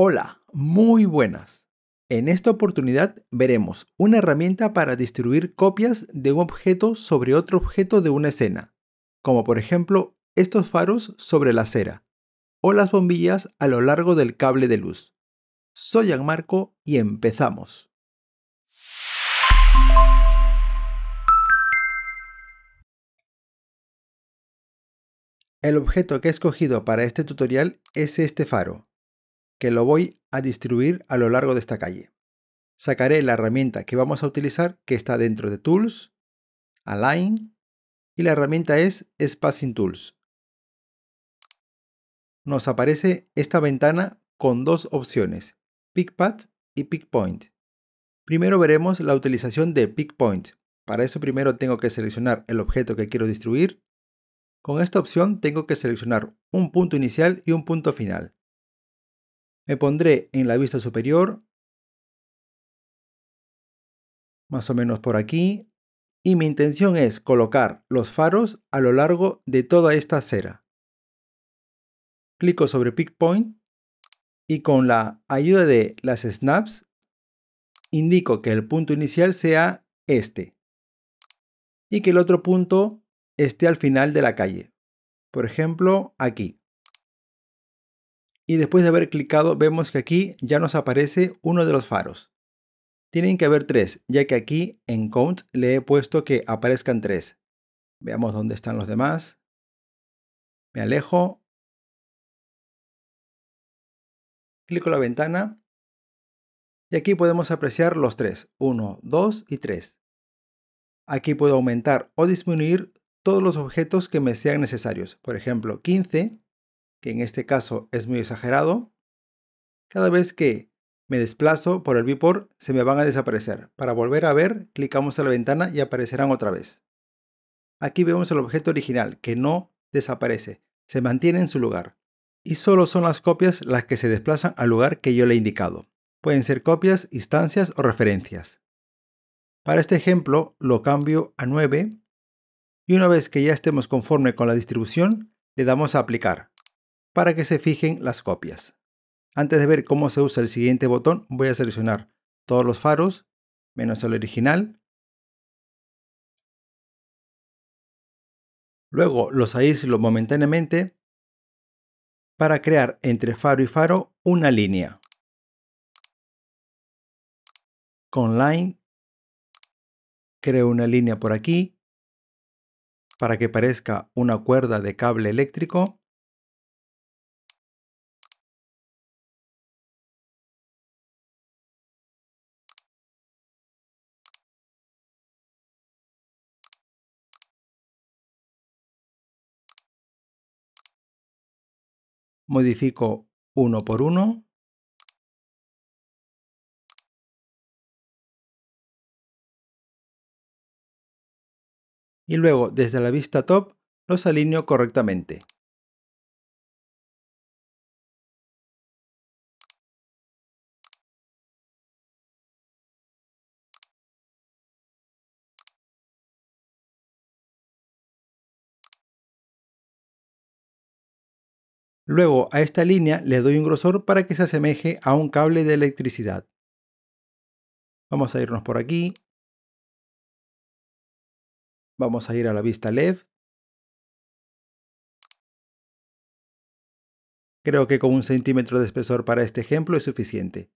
Hola, muy buenas. En esta oportunidad veremos una herramienta para distribuir copias de un objeto sobre otro objeto de una escena, como por ejemplo estos faros sobre la acera o las bombillas a lo largo del cable de luz. Soy Anmarco y empezamos. El objeto que he escogido para este tutorial es este faro, que lo voy a distribuir a lo largo de esta calle. Sacaré la herramienta que vamos a utilizar que está dentro de Tools, Align, y la herramienta es Spacing Tools. Nos aparece esta ventana con dos opciones, Path y PickPoint. Primero veremos la utilización de Pick Point. Para eso primero tengo que seleccionar el objeto que quiero distribuir. Con esta opción tengo que seleccionar un punto inicial y un punto final. Me pondré en la vista superior, más o menos por aquí, y mi intención es colocar los faros a lo largo de toda esta acera. Clico sobre Pick Point y con la ayuda de las snaps indico que el punto inicial sea este y que el otro punto esté al final de la calle. Por ejemplo, aquí y después de haber clicado vemos que aquí ya nos aparece uno de los faros. Tienen que haber tres, ya que aquí en counts le he puesto que aparezcan tres. Veamos dónde están los demás. Me alejo. Clico la ventana. Y aquí podemos apreciar los tres. Uno, dos y tres. Aquí puedo aumentar o disminuir todos los objetos que me sean necesarios. Por ejemplo, 15 que en este caso es muy exagerado, cada vez que me desplazo por el viewport se me van a desaparecer. Para volver a ver, clicamos a la ventana y aparecerán otra vez. Aquí vemos el objeto original que no desaparece, se mantiene en su lugar. Y solo son las copias las que se desplazan al lugar que yo le he indicado. Pueden ser copias, instancias o referencias. Para este ejemplo lo cambio a 9 y una vez que ya estemos conforme con la distribución, le damos a aplicar para que se fijen las copias. Antes de ver cómo se usa el siguiente botón, voy a seleccionar todos los faros, menos el original. Luego los aíslo momentáneamente para crear entre faro y faro una línea. Con line creo una línea por aquí para que parezca una cuerda de cable eléctrico modifico uno por uno. Y luego desde la vista top los alineo correctamente. Luego a esta línea le doy un grosor para que se asemeje a un cable de electricidad. Vamos a irnos por aquí. Vamos a ir a la vista LED. Creo que con un centímetro de espesor para este ejemplo es suficiente.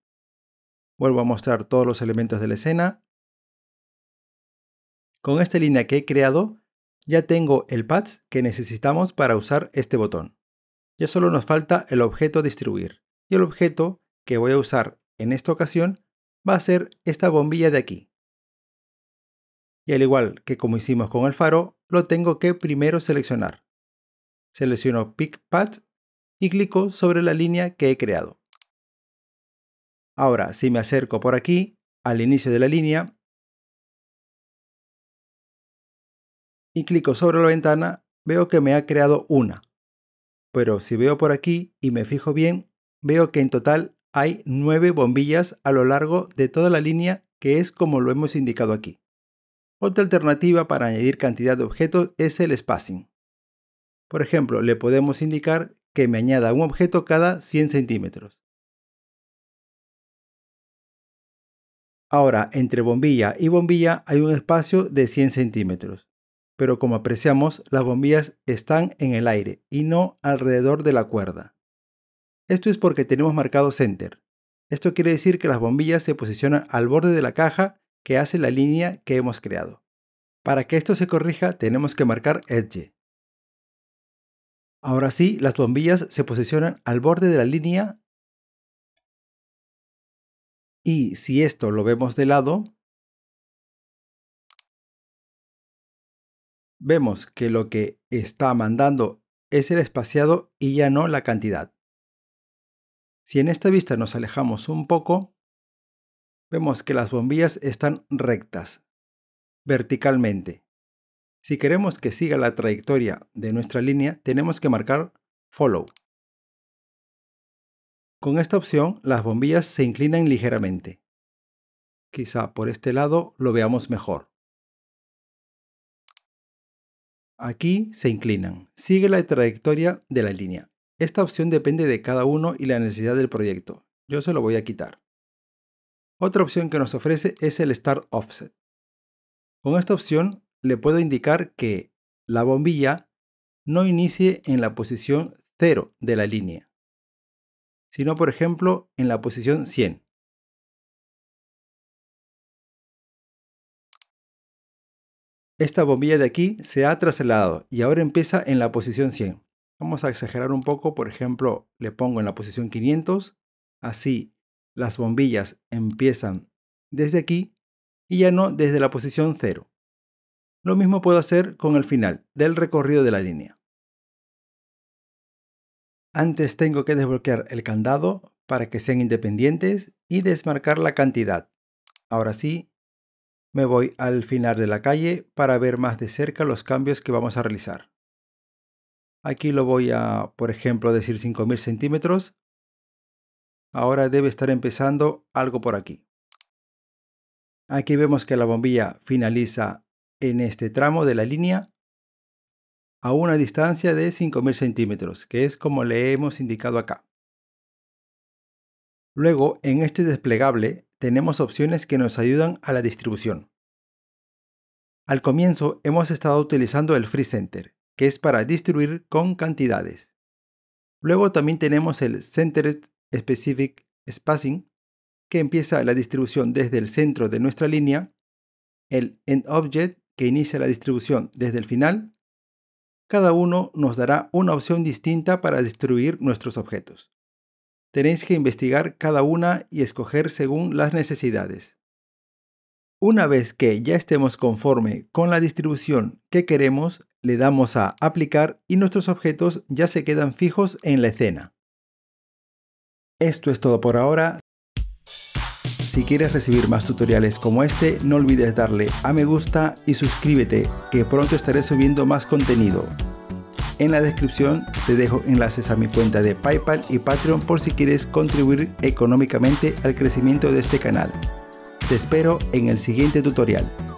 Vuelvo a mostrar todos los elementos de la escena. Con esta línea que he creado, ya tengo el pads que necesitamos para usar este botón. Ya solo nos falta el objeto distribuir. Y el objeto que voy a usar en esta ocasión va a ser esta bombilla de aquí. Y al igual que como hicimos con el faro, lo tengo que primero seleccionar. Selecciono Pick Path y clico sobre la línea que he creado. Ahora, si me acerco por aquí, al inicio de la línea, y clico sobre la ventana, veo que me ha creado una pero si veo por aquí y me fijo bien, veo que en total hay 9 bombillas a lo largo de toda la línea que es como lo hemos indicado aquí. Otra alternativa para añadir cantidad de objetos es el spacing. Por ejemplo, le podemos indicar que me añada un objeto cada 100 centímetros. Ahora, entre bombilla y bombilla hay un espacio de 100 centímetros pero como apreciamos, las bombillas están en el aire y no alrededor de la cuerda. Esto es porque tenemos marcado center. Esto quiere decir que las bombillas se posicionan al borde de la caja que hace la línea que hemos creado. Para que esto se corrija tenemos que marcar edge. Ahora sí, las bombillas se posicionan al borde de la línea y si esto lo vemos de lado, vemos que lo que está mandando es el espaciado y ya no la cantidad. Si en esta vista nos alejamos un poco, vemos que las bombillas están rectas, verticalmente. Si queremos que siga la trayectoria de nuestra línea, tenemos que marcar Follow. Con esta opción, las bombillas se inclinan ligeramente. Quizá por este lado lo veamos mejor. Aquí se inclinan. Sigue la trayectoria de la línea. Esta opción depende de cada uno y la necesidad del proyecto. Yo se lo voy a quitar. Otra opción que nos ofrece es el Start Offset. Con esta opción le puedo indicar que la bombilla no inicie en la posición 0 de la línea, sino por ejemplo en la posición 100. Esta bombilla de aquí se ha trasladado y ahora empieza en la posición 100. Vamos a exagerar un poco, por ejemplo, le pongo en la posición 500. Así las bombillas empiezan desde aquí y ya no desde la posición 0. Lo mismo puedo hacer con el final del recorrido de la línea. Antes tengo que desbloquear el candado para que sean independientes y desmarcar la cantidad. Ahora sí, me voy al final de la calle para ver más de cerca los cambios que vamos a realizar. Aquí lo voy a, por ejemplo, decir 5000 centímetros. Ahora debe estar empezando algo por aquí. Aquí vemos que la bombilla finaliza en este tramo de la línea a una distancia de 5000 centímetros, que es como le hemos indicado acá. Luego, en este desplegable, tenemos opciones que nos ayudan a la distribución. Al comienzo hemos estado utilizando el Free Center, que es para distribuir con cantidades. Luego también tenemos el Centered Specific Spacing, que empieza la distribución desde el centro de nuestra línea, el End Object, que inicia la distribución desde el final. Cada uno nos dará una opción distinta para distribuir nuestros objetos tenéis que investigar cada una y escoger según las necesidades. Una vez que ya estemos conforme con la distribución que queremos, le damos a aplicar y nuestros objetos ya se quedan fijos en la escena. Esto es todo por ahora. Si quieres recibir más tutoriales como este, no olvides darle a me gusta y suscríbete, que pronto estaré subiendo más contenido. En la descripción te dejo enlaces a mi cuenta de PayPal y Patreon por si quieres contribuir económicamente al crecimiento de este canal. Te espero en el siguiente tutorial.